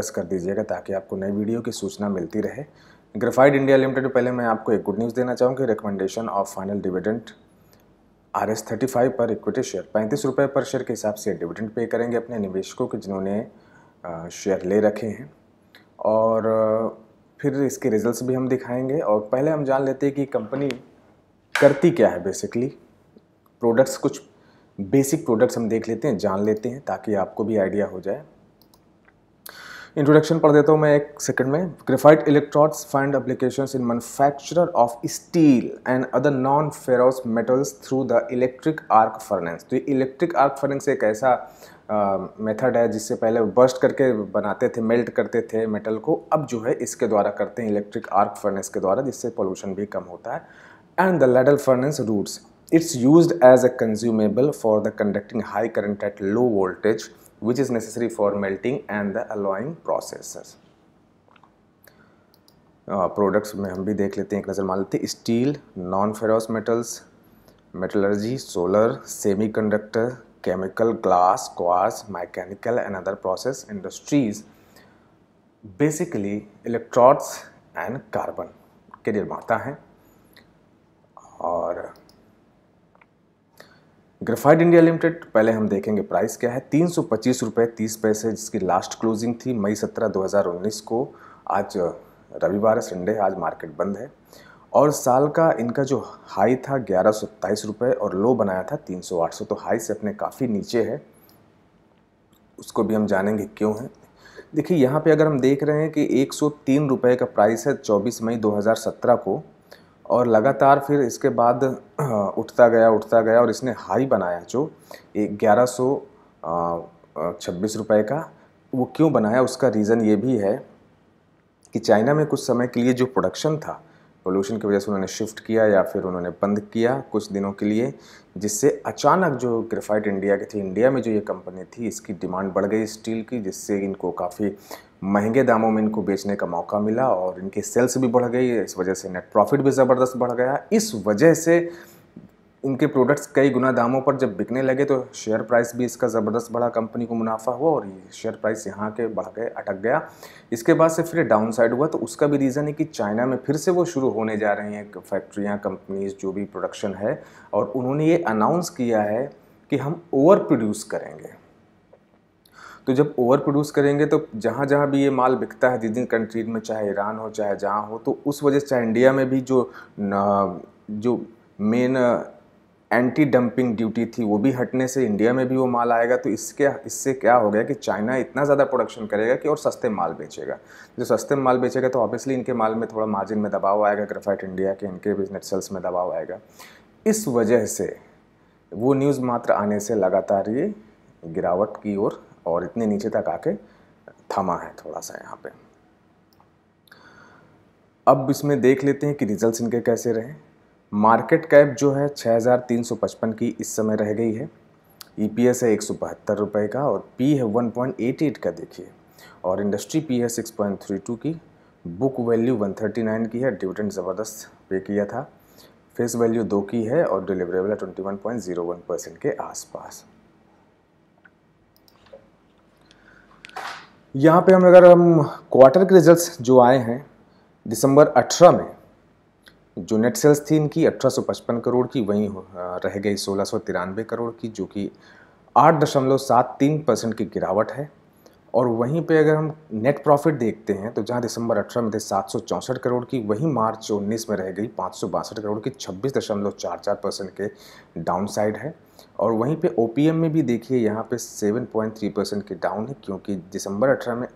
Press कर दीजिएगा ताकि आपको नई वीडियो की सूचना मिलती रहे ग्रेफाइड इंडिया लिमिटेड पहले मैं आपको एक गुड न्यूज़ देना चाहूँगी recommendation of final dividend R S thirty five पर इक्विटी शेयर पैंतीस रुपये पर शेयर के हिसाब से डिविडेंड पे करेंगे अपने निवेशकों के जिन्होंने शेयर ले रखे हैं और फिर इसके रिजल्ट्स भी हम दिखाएंगे और पहले हम जान लेते हैं कि कंपनी करती क्या है बेसिकली प्रोडक्ट्स कुछ बेसिक प्रोडक्ट्स हम देख लेते हैं जान लेते हैं ताकि आपको भी आइडिया हो जाए इंट्रोडक्शन पढ़ देता हूँ मैं एक सेकंड में graphite electrodes find application in manufacture of steel and other non ferrous metals through the electric arc furnace तो ये इलेक्ट्रिक आर्क फर्नेंस एक ऐसा मेथड है जिससे पहले बर्स्ट करके बनाते थे मेल्ट करते थे मेटल को अब जो है इसके द्वारा करते हैं इलेक्ट्रिक आर्क फर्नेस के द्वारा जिससे पोल्यूशन भी कम होता है and the ladle furnace routes its use as a consumable for the conducting high current at low voltage which is necessary for melting and the alloying processes. Products uh, में हम भी देख लेते हैं एक नज़र मान लेते हैं steel non ferrous metals metallurgy solar semiconductor chemical glass quartz mechanical and other process industries basically electrodes and carbon के निर्माता हैं और ग्रेफाइट इंडिया लिमिटेड पहले हम देखेंगे प्राइस क्या है तीन सौ पच्चीस रुपये तीस पैसे जिसकी लास्ट क्लोजिंग थी मई सत्रह दो हज़ार उन्नीस को आज रविवार संडे आज मार्केट बंद है और साल का इनका जो हाई था ग्यारह सौ सत्ताईस रुपये और लो बनाया था तीन सौ आठ सौ तो हाई से अपने काफ़ी नीचे है उसको भी हम जानेंगे क्यों है देखिए यहाँ पे अगर हम देख रहे हैं कि एक सौ तीन रुपये का प्राइस है चौबीस मई दो हज़ार सत्रह को और लगातार फिर इसके बाद उठता गया उठता गया और इसने हाई बनाया जो ग्यारह सौ छब्बीस रुपये का वो क्यों बनाया उसका रीज़न ये भी है कि चाइना में कुछ समय के लिए जो प्रोडक्शन था पोल्यूशन की वजह से उन्होंने शिफ्ट किया या फिर उन्होंने बंद किया कुछ दिनों के लिए जिससे अचानक जो ग्रेफाइट इंडिया की थी इंडिया में जो ये कंपनी थी इसकी डिमांड बढ़ गई स्टील की जिससे इनको काफ़ी महंगे दामों में इनको बेचने का मौका मिला और इनकी सेल्स भी बढ़ गई इस वजह से नेट प्रॉफिट भी ज़बरदस्त बढ़ गया इस वजह से इनके प्रोडक्ट्स कई गुना दामों पर जब बिकने लगे तो शेयर प्राइस भी इसका ज़बरदस्त बढ़ा कंपनी को मुनाफा हुआ और ये शेयर प्राइस यहाँ के बढ़ गए अटक गया इसके बाद से फिर डाउन साइड हुआ तो उसका भी रीज़न है कि चाइना में फिर से वो शुरू होने जा रही हैं फैक्ट्रियाँ कंपनीज जो भी प्रोडक्शन है और उन्होंने ये अनाउंस किया है कि हम ओवर प्रोड्यूस करेंगे तो जब ओवर प्रोड्यूस करेंगे तो जहाँ जहाँ भी ये माल बिकता है जिस दिन कंट्री में चाहे ईरान हो चाहे जहाँ हो तो उस वजह से चाहे इंडिया में भी जो जो मेन एंटी डंपिंग ड्यूटी थी वो भी हटने से इंडिया में भी वो माल आएगा तो इसके इससे क्या हो गया कि चाइना इतना ज़्यादा प्रोडक्शन करेगा कि और सस्ते माल बेचेगा जो सस्ते माल बेचेगा तो ऑब्वियसली इनके माल में थोड़ा मार्जिन में दबाव आएगा ग्रेफाइट इंडिया के इनके बिजनेस सेल्स में दबाव आएगा इस वजह से वो न्यूज़ मात्र आने से लगातार ये गिरावट की ओर और इतने नीचे तक आके थमा है थोड़ा सा यहाँ पे अब इसमें देख लेते हैं कि रिजल्ट्स इनके कैसे रहे मार्केट कैप जो है 6,355 की इस समय रह गई है ईपीएस e है एक सौ का और पी है 1.88 का देखिए और इंडस्ट्री पी है 6.32 की बुक वैल्यू 139 की है डिविडेंड ज़बरदस्त पे किया था फेस वैल्यू दो की है और डिलीवरेबल है ट्वेंटी परसेंट के आसपास यहाँ पे हम अगर हम क्वार्टर के रिजल्ट्स जो आए हैं दिसंबर 18 में जो नेट सेल्स थी इनकी 1855 करोड़ की वहीं रह गई सोलह करोड़ की जो कि 8.73 परसेंट की गिरावट है और वहीं पे अगर हम नेट प्रॉफिट देखते हैं तो जहाँ दिसंबर 18 में थे सात करोड़ की वहीं मार्च उन्नीस में रह गई पाँच करोड़ की छब्बीस परसेंट के डाउन है और वहीं पे ओपीएम में भी देखिए यहाँ पे 7.3 परसेंट के डाउन है क्योंकि दिसंबर 18 में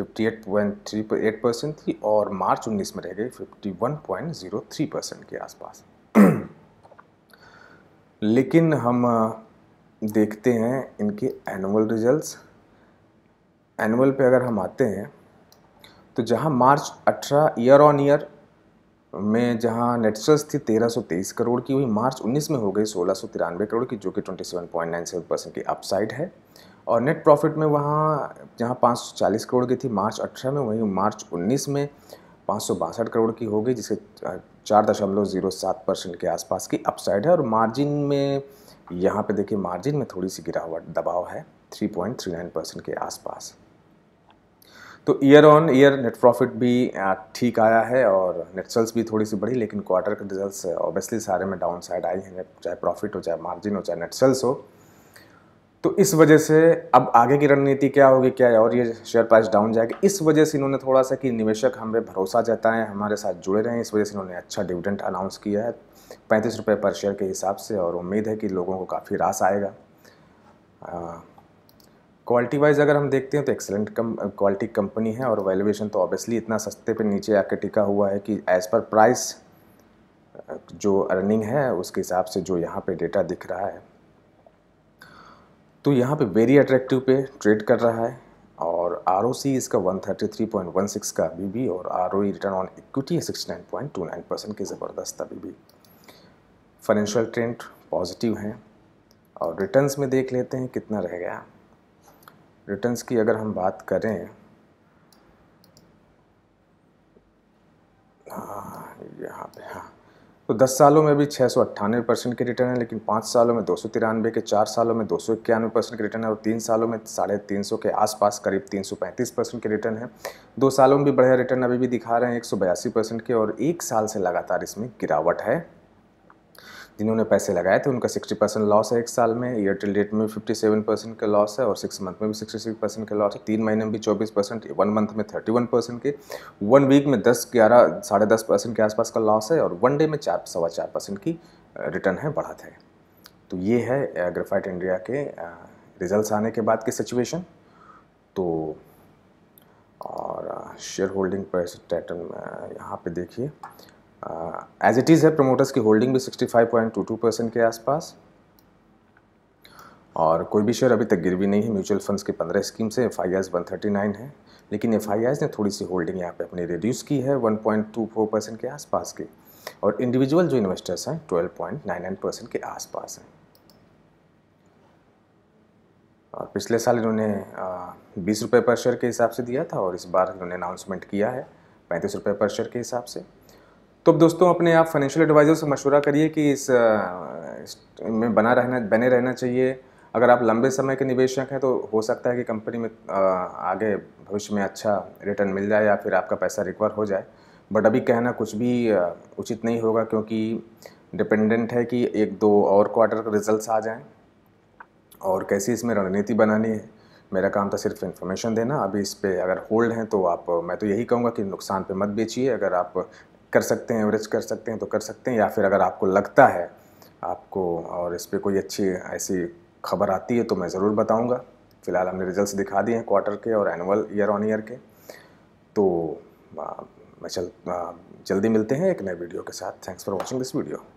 58.38 परसेंट थी और मार्च 19 में रह गई 51.03 परसेंट के आसपास लेकिन हम देखते हैं इनके एनुअल रिजल्ट्स एनुअल पे अगर हम आते हैं तो जहाँ मार्च 18 ईयर ऑन ईयर में जहां नेट सेल्स थी 1323 करोड़ की वही मार्च 19 में हो गई सोलह करोड़ की जो कि 27.97 परसेंट की अपसाइड है और नेट प्रॉफिट में वहाँ जहाँ 540 करोड़ की थी मार्च 18 में वहीं मार्च 19 में पाँच करोड़ की हो गई जिसके चार दशमलव जीरो सात परसेंट के आसपास की अपसाइड है और मार्जिन में यहाँ पे देखिए मार्जिन में थोड़ी सी गिरावट दबाव है 3.39 परसेंट के आसपास तो year on year net profit भी ठीक आया है और नेट सेल्स भी थोड़ी सी बढ़ी लेकिन क्वार्टर के रिजल्ट ऑब्वियसली सारे में डाउन साइड आई है चाहे प्रॉफिट हो चाहे मार्जिन हो चाहे नेट सेल्स हो तो इस वजह से अब आगे की रणनीति क्या होगी क्या है और ये शेयर प्राइस डाउन जाएगा इस वजह से इन्होंने थोड़ा सा कि निवेशक हमें भरोसा जताएं हमारे साथ जुड़े रहें इस वजह से इन्होंने अच्छा डिविडेंट अनाउंस किया है पैंतीस रुपये पर शेयर के हिसाब से और उम्मीद है कि लोगों को काफ़ी रास आएगा क्वालिटी वाइज अगर हम देखते हैं तो एक्सेलेंट कम क्वालिटी कंपनी है और वैल्यूएशन तो ऑब्वियसली इतना सस्ते पे नीचे आके टिका हुआ है कि एज़ पर प्राइस जो अर्निंग है उसके हिसाब से जो यहाँ पे डेटा दिख रहा है तो यहाँ पे वेरी अट्रैक्टिव पे ट्रेड कर रहा है और आर इसका 133.16 का अभी भी और आर रिटर्न ऑन इक्विटी है 69.29 परसेंट की ज़बरदस्त अभी भी फाइनेंशियल ट्रेंड पॉजिटिव हैं और रिटर्न्स में देख लेते हैं कितना रह गया रिटर्न्स की अगर हम बात करें हाँ यहाँ पे हाँ तो 10 सालों में भी छः सौ अट्ठानवे परसेंट के रिटर्न है लेकिन पाँच सालों में दो सौ तिरानवे के चार सालों में दो सौ इक्यानवे परसेंट के रिटर्न है और तीन सालों में साढ़े तीन सौ के आसपास करीब तीन सौ पैंतीस परसेंट के रिटर्न है दो सालों में भी बढ़िया रिटर्न अभी भी दिखा रहे हैं एक सौ बयासी परसेंट के और एक साल से लगातार इसमें गिरावट है जिन्होंने पैसे लगाए थे उनका सिक्सटी परसेंट लॉस है एक साल में ईयर टू डेट में फिफ्टी सेवन परसेंट का लॉस है और सिक्स मंथ में भी सिक्सटी सिक्स परसेंट का लॉस है तीन महीने में भी चौबीस परसेंट वन मंथ में थर्टी वन परसेंट के वन वीक में दस ग्यारह साढ़े दस परसेंट के आसपास का लॉस है और वन डे में चार सवा चार परसेंट की रिटर्न है बढ़त है तो ये है ग्रेफाइट इंडिया के रिजल्ट आने के बाद की सिचुएशन तो और शेयर होल्डिंग पर टाइटन यहाँ पे देखिए एज इट इज़ है प्रमोटर्स की होल्डिंग भी 65.22 परसेंट के आसपास और कोई भी शेयर अभी तक गिर भी नहीं है म्यूचुअल फंड्स की 15 स्कीम से एफ आई है लेकिन एफ ने थोड़ी सी होल्डिंग यहाँ पे अपनी रिड्यूस की है 1.24 परसेंट के आसपास की और इंडिविजुअल जो इन्वेस्टर्स हैं 12.99 परसेंट के आसपास हैं और पिछले साल इन्होंने uh, बीस रुपये पर शेयर के हिसाब से दिया था और इस बार इन्होंने अनाउंसमेंट किया है पैंतीस रुपये पर शेयर के हिसाब से तो अब दोस्तों अपने आप फाइनेंशियल एडवाइज़र से मशवरा करिए कि इस, इस में बना रहना बने रहना चाहिए अगर आप लंबे समय के निवेशक हैं तो हो सकता है कि कंपनी में आगे भविष्य में अच्छा रिटर्न मिल जाए या फिर आपका पैसा रिकवर हो जाए बट अभी कहना कुछ भी उचित नहीं होगा क्योंकि डिपेंडेंट है कि एक दो और क्वार्टर के रिजल्ट्स आ जाएं और कैसी इसमें रणनीति बनानी है मेरा काम था सिर्फ इन्फॉर्मेशन देना अभी इस पर अगर होल्ड हैं तो आप मैं तो यही कहूँगा कि नुकसान पे मत बेचिए अगर आप कर सकते हैं एवरेज कर सकते हैं तो कर सकते हैं या फिर अगर आपको लगता है आपको और इस पर कोई अच्छी ऐसी खबर आती है तो मैं ज़रूर बताऊँगा फ़िलहाल हमने रिजल्ट दिखा दिए हैं क्वार्टर के और एनुअल ईयर ऑन ईयर के तो मैं चल जल्दी मिलते हैं एक नए वीडियो के साथ thanks for watching this video